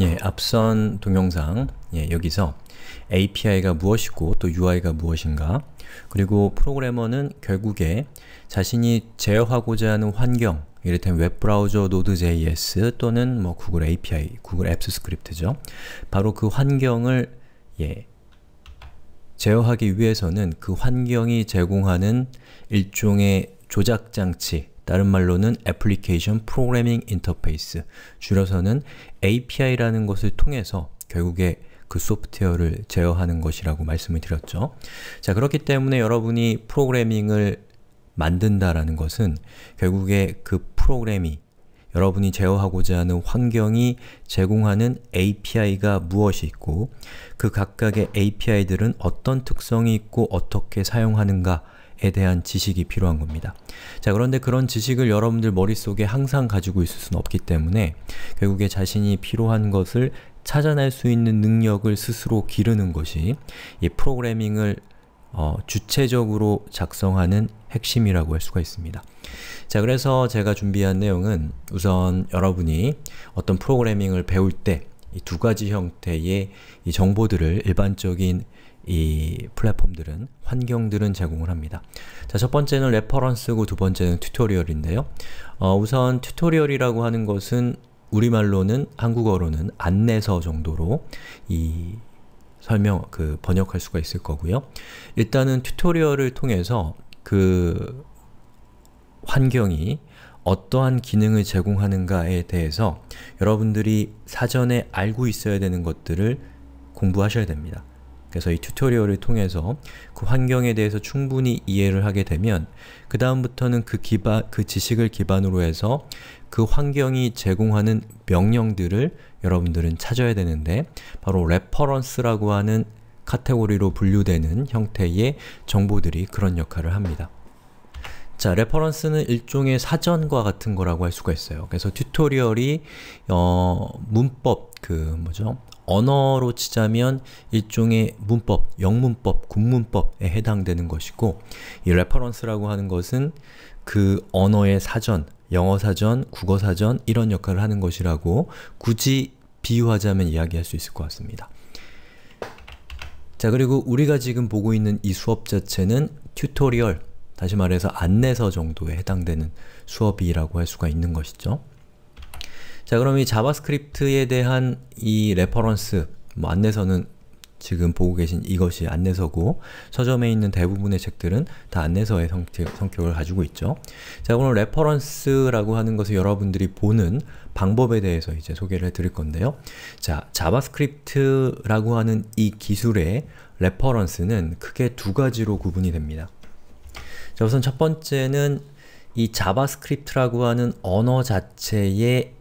예, 앞선 동영상 예, 여기서 API가 무엇이고 또 UI가 무엇인가 그리고 프로그래머는 결국에 자신이 제어하고자 하는 환경 이를테면 웹브라우저 Node.js 또는 뭐 구글 API, 구글 앱스 스크립트죠. 바로 그 환경을 예, 제어하기 위해서는 그 환경이 제공하는 일종의 조작장치 다른 말로는 Application Programming Interface, 줄여서는 API라는 것을 통해서 결국에 그 소프트웨어를 제어하는 것이라고 말씀을 드렸죠. 자, 그렇기 때문에 여러분이 프로그래밍을 만든다라는 것은 결국에 그 프로그램이 여러분이 제어하고자 하는 환경이 제공하는 API가 무엇이 있고 그 각각의 API들은 어떤 특성이 있고 어떻게 사용하는가 에 대한 지식이 필요한 겁니다. 자 그런데 그런 지식을 여러분들 머릿속에 항상 가지고 있을 수는 없기 때문에 결국에 자신이 필요한 것을 찾아낼 수 있는 능력을 스스로 기르는 것이 이 프로그래밍을 어, 주체적으로 작성하는 핵심이라고 할 수가 있습니다. 자, 그래서 제가 준비한 내용은 우선 여러분이 어떤 프로그래밍을 배울 때 이 두 가지 형태의 이 정보들을 일반적인 이 플랫폼들은 환경들은 제공을 합니다. 자, 첫 번째는 레퍼런스고 두 번째는 튜토리얼인데요. 어, 우선 튜토리얼이라고 하는 것은 우리말로는 한국어로는 안내서 정도로 이 설명 그 번역할 수가 있을 거고요. 일단은 튜토리얼을 통해서 그 환경이 어떠한 기능을 제공하는가에 대해서 여러분들이 사전에 알고 있어야 되는 것들을 공부하셔야 됩니다. 그래서 이 튜토리얼을 통해서 그 환경에 대해서 충분히 이해를 하게 되면 그 다음부터는 그 기반, 그 지식을 기반으로 해서 그 환경이 제공하는 명령들을 여러분들은 찾아야 되는데 바로 레퍼런스라고 하는 카테고리로 분류되는 형태의 정보들이 그런 역할을 합니다. 자, 레퍼런스는 일종의 사전과 같은 거라고 할 수가 있어요. 그래서 튜토리얼이 어, 문법, 그 뭐죠? 언어로 치자면 일종의 문법, 영문법, 군문법에 해당되는 것이고 이 레퍼런스라고 하는 것은 그 언어의 사전, 영어 사전, 국어 사전 이런 역할을 하는 것이라고 굳이 비유하자면 이야기할 수 있을 것 같습니다. 자 그리고 우리가 지금 보고 있는 이 수업 자체는 튜토리얼, 다시 말해서 안내서 정도에 해당되는 수업이라고 할 수가 있는 것이죠. 자 그럼 이 자바스크립트에 대한 이 레퍼런스 뭐 안내서는 지금 보고 계신 이것이 안내서고 서점에 있는 대부분의 책들은 다 안내서의 성격, 을 가지고 있죠. 자 그럼 레퍼런스라고 하는 것을 여러분들이 보는 방법에 대해서 이제 소개를 해드릴 건데요. 자 자바스크립트라고 하는 이 기술의 레퍼런스는 크게 두 가지로 구분이 됩니다. 자 우선 첫 번째는 이 자바스크립트라고 하는 언어 자체의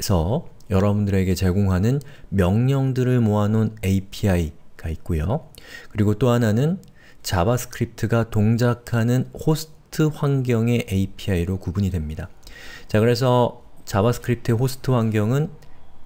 에서 여러분들에게 제공하는 명령들을 모아놓은 API가 있고요. 그리고 또 하나는 자바스크립트가 동작하는 호스트 환경의 API로 구분이 됩니다. 자, 그래서 자바스크립트의 호스트 환경은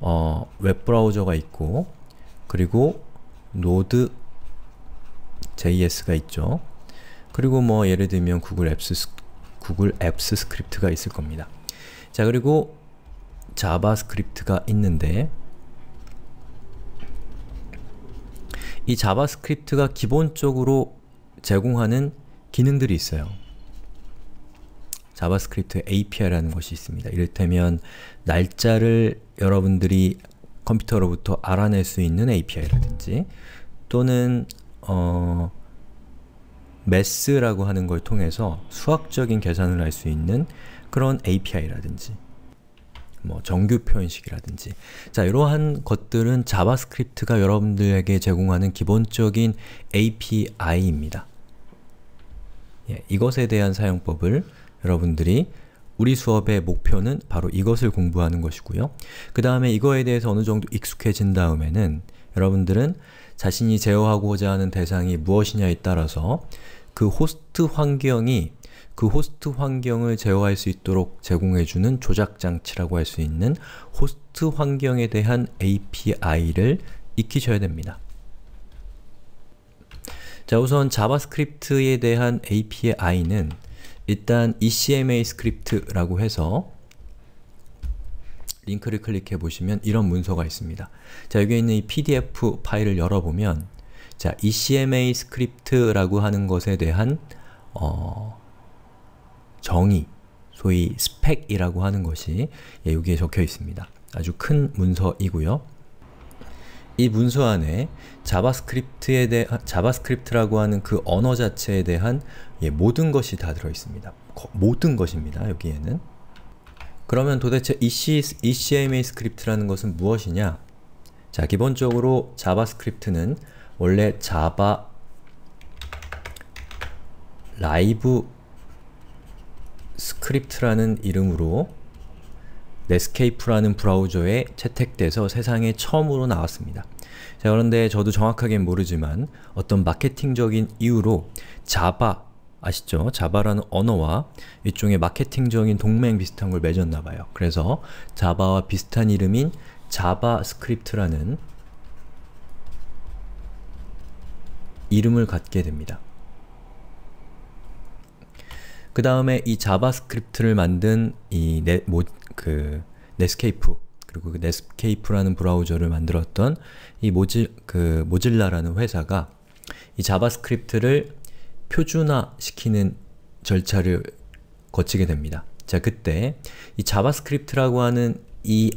어, 웹브라우저가 있고 그리고 노드 JS가 있죠. 그리고 뭐 예를 들면 구글 앱스 구글 앱스 스크립트가 있을 겁니다. 자, 그리고 자바스크립트가 있는데 이 자바스크립트가 기본적으로 제공하는 기능들이 있어요. 자바스크립트 API라는 것이 있습니다. 이를테면 날짜를 여러분들이 컴퓨터로부터 알아낼 수 있는 API라든지 또는 어... 메스라고 하는 걸 통해서 수학적인 계산을 할 수 있는 그런 API라든지 뭐 정규 표현식이라든지 자 이러한 것들은 자바스크립트가 여러분들에게 제공하는 기본적인 API입니다. 예, 이것에 대한 사용법을 여러분들이 우리 수업의 목표는 바로 이것을 공부하는 것이고요. 그 다음에 이거에 대해서 어느 정도 익숙해진 다음에는 여러분들은 자신이 제어하고자 하는 대상이 무엇이냐에 따라서 그 호스트 환경이 그 호스트 환경을 제어할 수 있도록 제공해주는 조작장치라고 할 수 있는 호스트 환경에 대한 API를 익히셔야 됩니다. 자 우선 자바스크립트에 대한 API는 일단 ECMA 스크립트라고 해서 링크를 클릭해 보시면 이런 문서가 있습니다. 자 여기 있는 이 PDF 파일을 열어보면 자 ECMA 스크립트라고 하는 것에 대한 어, 정의, 소위 스펙이라고 하는 것이 예, 여기에 적혀 있습니다. 아주 큰 문서이고요. 이 문서 안에 자바스크립트에 대 자바스크립트라고 하는 그 언어 자체에 대한 예, 모든 것이 다 들어 있습니다. 모든 것입니다. 여기에는 그러면 도대체 ECMA 스크립트라는 것은 무엇이냐? 자, 기본적으로 자바스크립트는 원래 자바 라이브 스크립트라는 이름으로 넷스케이프라는 브라우저에 채택돼서 세상에 처음으로 나왔습니다. 자, 그런데 저도 정확하게 모르지만 어떤 마케팅적인 이유로 자바 아시죠? 자바라는 언어와 일종의 마케팅적인 동맹 비슷한 걸 맺었나봐요. 그래서 자바와 비슷한 이름인 자바스크립트라는 이름을 갖게 됩니다. 그 다음에 이 자바스크립트를 만든 이 네, 모, 그 네스케이프 그리고 그 네스케이프라는 브라우저를 만들었던 이 모질 그 모질라라는 회사가 이 자바스크립트를 표준화시키는 절차를 거치게 됩니다. 자, 그때 이 자바스크립트라고 하는 이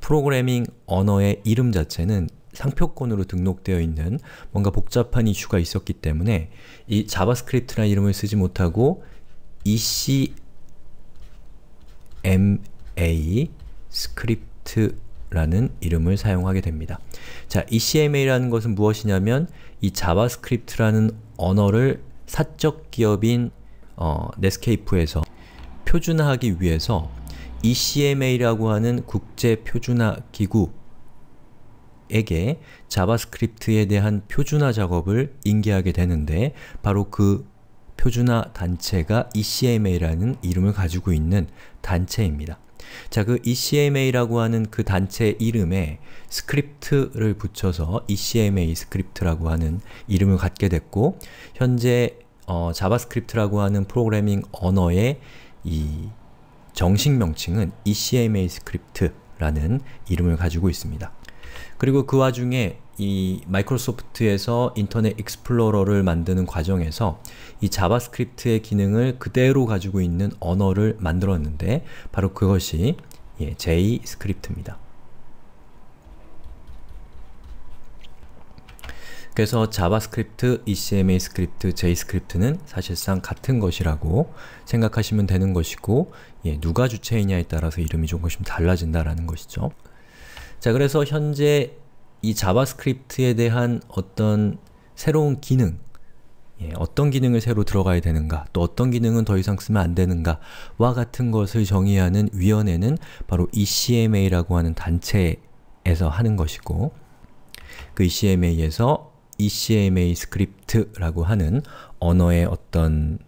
프로그래밍 언어의 이름 자체는 상표권으로 등록되어 있는 뭔가 복잡한 이슈가 있었기 때문에 이 자바스크립트라는 이름을 쓰지 못하고 ECMA 스크립트 라는 이름을 사용하게 됩니다. 자, ECMA라는 것은 무엇이냐면 이 자바스크립트라는 언어를 사적 기업인 어, 네스케이프에서 표준화하기 위해서 ECMA라고 하는 국제 표준화 기구 에게 자바스크립트에 대한 표준화 작업을 인계하게 되는데 바로 그 표준화 단체가 ECMA라는 이름을 가지고 있는 단체입니다. 자, 그 ECMA라고 하는 그 단체 이름에 스크립트를 붙여서 ECMA 스크립트라고 하는 이름을 갖게 됐고 현재 어, 자바스크립트라고 하는 프로그래밍 언어의 이 정식 명칭은 ECMA 스크립트라는 이름을 가지고 있습니다. 그리고 그 와중에 이 마이크로소프트에서 인터넷 익스플로러를 만드는 과정에서 이 자바스크립트의 기능을 그대로 가지고 있는 언어를 만들었는데 바로 그것이 예, J 스크립트입니다. 그래서 자바스크립트, ECMA 스크립트, J 스크립트는 사실상 같은 것이라고 생각하시면 되는 것이고 예, 누가 주체이냐에 따라서 이름이 조금씩 달라진다라는 것이죠. 자, 그래서 현재 이 자바스크립트에 대한 어떤 새로운 기능, 예, 어떤 기능을 새로 들어가야 되는가, 또 어떤 기능은 더 이상 쓰면 안 되는가와 같은 것을 정의하는 위원회는 바로 ECMA라고 하는 단체에서 하는 것이고 그 ECMA에서 ECMA 스크립트라고 하는 언어의 어떤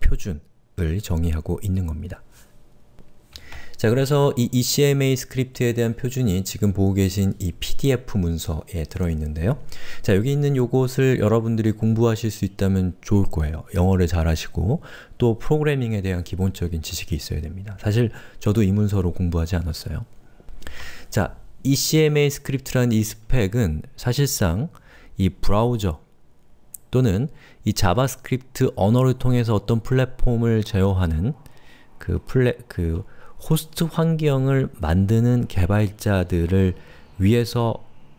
표준을 정의하고 있는 겁니다. 자, 그래서 이 ECMA 스크립트에 대한 표준이 지금 보고 계신 이 PDF 문서에 들어있는데요. 자, 여기 있는 요것을 여러분들이 공부하실 수 있다면 좋을 거예요. 영어를 잘하시고 또 프로그래밍에 대한 기본적인 지식이 있어야 됩니다. 사실 저도 이 문서로 공부하지 않았어요. 자, ECMA 스크립트라는 이 스펙은 사실상 이 브라우저 또는 이 자바스크립트 언어를 통해서 어떤 플랫폼을 제어하는 그 플랫 그 호스트 환경을 만드는 개발자들을 위해서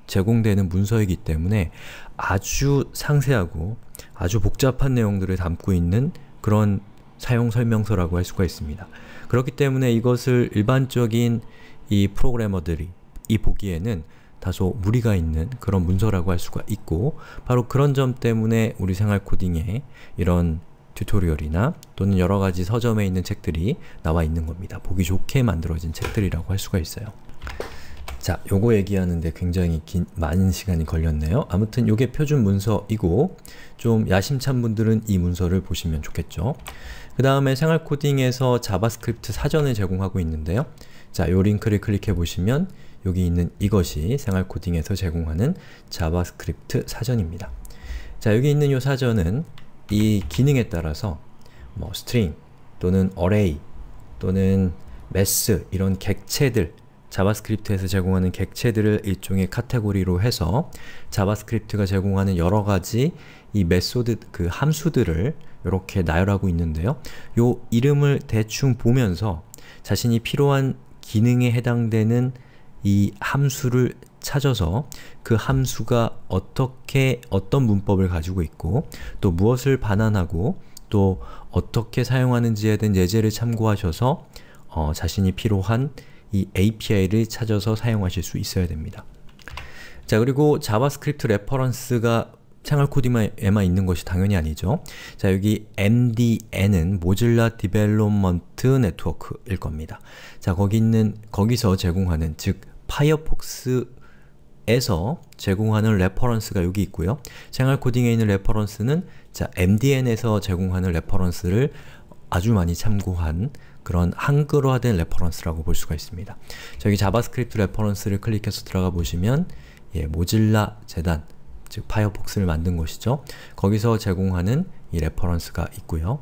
제공되는 문서이기 때문에 아주 상세하고 아주 복잡한 내용들을 담고 있는 그런 사용 설명서라고 할 수가 있습니다. 그렇기 때문에 이것을 일반적인 이 프로그래머들이 이 보기에는 다소 무리가 있는 그런 문서라고 할 수가 있고 바로 그런 점 때문에 우리 생활 코딩에 이런 튜토리얼이나 또는 여러 가지 서점에 있는 책들이 나와 있는 겁니다. 보기 좋게 만들어진 책들이라고 할 수가 있어요. 자, 요거 얘기하는데 굉장히 긴, 많은 시간이 걸렸네요. 아무튼 요게 표준 문서이고 좀 야심찬 분들은 이 문서를 보시면 좋겠죠. 그 다음에 생활코딩에서 자바스크립트 사전을 제공하고 있는데요. 자, 요 링크를 클릭해 보시면 여기 있는 이것이 생활코딩에서 제공하는 자바스크립트 사전입니다. 자, 여기 있는 요 사전은 이 기능에 따라서 뭐 스트링 또는 어레이 또는 매 s 이런 객체들 자바스크립트에서 제공하는 객체들을 일종의 카테고리로 해서 자바스크립트가 제공하는 여러가지 이 메소드, 그 함수들을 이렇게 나열하고 있는데요. 요 이름을 대충 보면서 자신이 필요한 기능에 해당되는 이 함수를 찾아서 그 함수가 어떻게 어떤 문법을 가지고 있고 또 무엇을 반환하고 또 어떻게 사용하는지에 대한 예제를 참고하셔서 어, 자신이 필요한 이 API를 찾아서 사용하실 수 있어야 됩니다. 자 그리고 자바스크립트 레퍼런스가 창알 코딩에만 있는 것이 당연히 아니죠. 자 여기 MDN은 모질라 디벨롭먼트 네트워크일 겁니다. 자 거기 있는 거기서 제공하는 즉 파이어폭스 에서 제공하는 레퍼런스가 여기 있고요. 생활 코딩에 있는 레퍼런스는 자, MDN에서 제공하는 레퍼런스를 아주 많이 참고한 그런 한글화된 레퍼런스라고 볼 수가 있습니다. 저기 자바스크립트 레퍼런스를 클릭해서 들어가 보시면 예, 모질라 재단, 즉 파이어폭스를 만든 것이죠. 거기서 제공하는 이 레퍼런스가 있고요.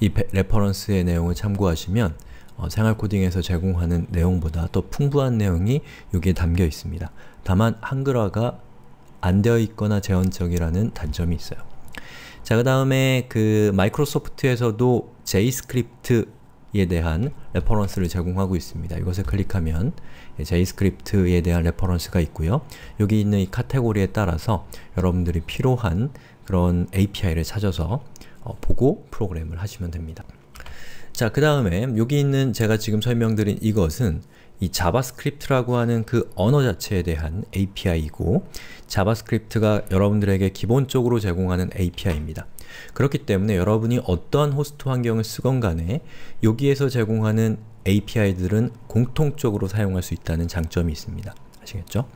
이 레퍼런스의 내용을 참고하시면 어, 생활 코딩에서 제공하는 내용보다 더 풍부한 내용이 여기에 담겨 있습니다. 다만 한글화가 안 되어 있거나 제한적이라는 단점이 있어요. 자, 그 다음에 그 마이크로소프트에서도 JScript에 대한 레퍼런스를 제공하고 있습니다. 이것을 클릭하면 JScript에 예, 대한 레퍼런스가 있고요. 여기 있는 이 카테고리에 따라서 여러분들이 필요한 그런 API를 찾아서 어, 보고 프로그램을 하시면 됩니다. 자, 그 다음에 여기 있는 제가 지금 설명드린 이것은 이 자바스크립트라고 하는 그 언어 자체에 대한 API이고 자바스크립트가 여러분들에게 기본적으로 제공하는 API입니다. 그렇기 때문에 여러분이 어떠한 호스트 환경을 쓰건 간에 여기에서 제공하는 API들은 공통적으로 사용할 수 있다는 장점이 있습니다. 아시겠죠?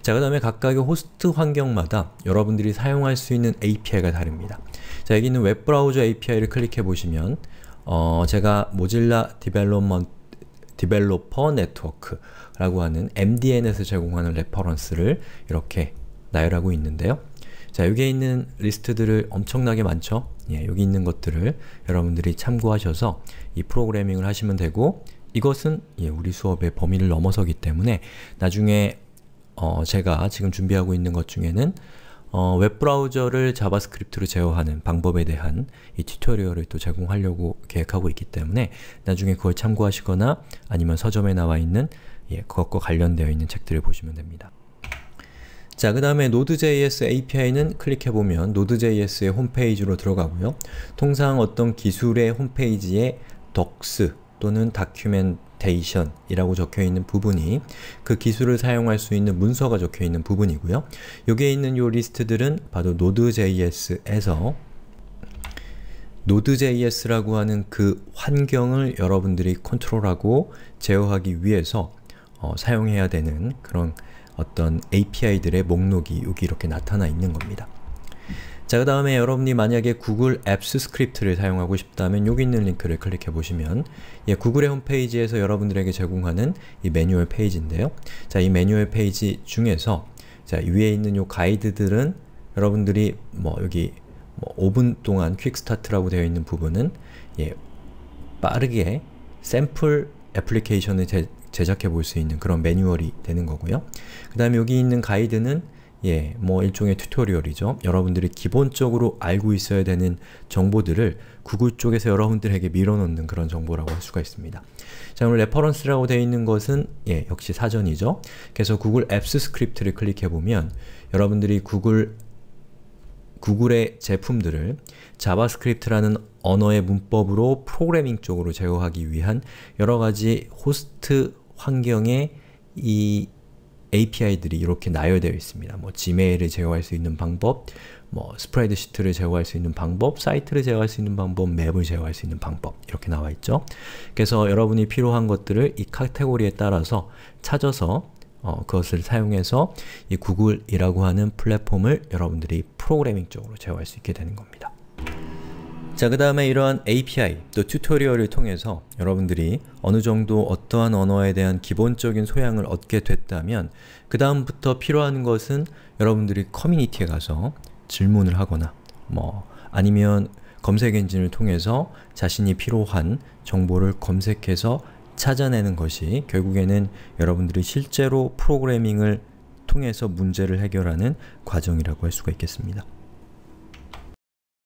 자, 그 다음에 각각의 호스트 환경마다 여러분들이 사용할 수 있는 API가 다릅니다. 자, 여기 있는 웹브라우저 API를 클릭해 보시면 어, 제가 모질라 디벨롭먼트 디벨로퍼 네트워크라고 하는 MDN에서 제공하는 레퍼런스를 이렇게 나열하고 있는데요. 자, 여기에 있는 리스트들을 엄청나게 많죠? 예, 여기 있는 것들을 여러분들이 참고하셔서 이 프로그래밍을 하시면 되고 이것은 예, 우리 수업의 범위를 넘어서기 때문에 나중에 어, 제가 지금 준비하고 있는 것 중에는 어, 웹브라우저를 자바스크립트로 제어하는 방법에 대한 이 튜토리얼을 또 제공하려고 계획하고 있기 때문에 나중에 그걸 참고하시거나 아니면 서점에 나와 있는 예, 그것과 관련되어 있는 책들을 보시면 됩니다. 자, 그 다음에 Node.js API는 클릭해보면 Node.js의 홈페이지로 들어가고요. 통상 어떤 기술의 홈페이지에 덕스 또는 다큐멘 데이션이라고 적혀 있는 부분이 그 기술을 사용할 수 있는 문서가 적혀 있는 부분이고요. 여기에 있는 요 리스트들은 바로 Node.js에서 Node.js라고 하는 그 환경을 여러분들이 컨트롤하고 제어하기 위해서 어, 사용해야 되는 그런 어떤 API들의 목록이 여기 이렇게 나타나 있는 겁니다. 자, 그 다음에 여러분이 만약에 구글 앱스 스크립트를 사용하고 싶다면 여기 있는 링크를 클릭해 보시면 예, 구글의 홈페이지에서 여러분들에게 제공하는 이 매뉴얼 페이지인데요. 자, 이 매뉴얼 페이지 중에서 자, 위에 있는 요 가이드들은 여러분들이 뭐 여기 뭐 5분 동안 퀵스타트라고 되어 있는 부분은 예, 빠르게 샘플 애플리케이션을 제, 제작해 볼 수 있는 그런 매뉴얼이 되는 거고요. 그 다음에 여기 있는 가이드는 예, 뭐 일종의 튜토리얼이죠. 여러분들이 기본적으로 알고 있어야 되는 정보들을 구글 쪽에서 여러분들에게 밀어넣는 그런 정보라고 할 수가 있습니다. 자, 오늘 레퍼런스라고 되어 있는 것은 예, 역시 사전이죠. 그래서 구글 앱스 스크립트를 클릭해보면 여러분들이 구글 구글의 제품들을 자바스크립트라는 언어의 문법으로 프로그래밍 쪽으로 제어하기 위한 여러가지 호스트 환경의 이 API들이 이렇게 나열되어 있습니다. 뭐 지메일을 제어할 수 있는 방법, 뭐 스프레드시트를 제어할 수 있는 방법, 사이트를 제어할 수 있는 방법, 맵을 제어할 수 있는 방법 이렇게 나와 있죠. 그래서 여러분이 필요한 것들을 이 카테고리에 따라서 찾아서 어, 그것을 사용해서 이 구글이라고 하는 플랫폼을 여러분들이 프로그래밍 쪽으로 제어할 수 있게 되는 겁니다. 자, 그 다음에 이러한 API, 또 튜토리얼을 통해서 여러분들이 어느 정도 어떠한 언어에 대한 기본적인 소양을 얻게 됐다면 그 다음부터 필요한 것은 여러분들이 커뮤니티에 가서 질문을 하거나 뭐 아니면 검색 엔진을 통해서 자신이 필요한 정보를 검색해서 찾아내는 것이 결국에는 여러분들이 실제로 프로그래밍을 통해서 문제를 해결하는 과정이라고 할 수가 있겠습니다.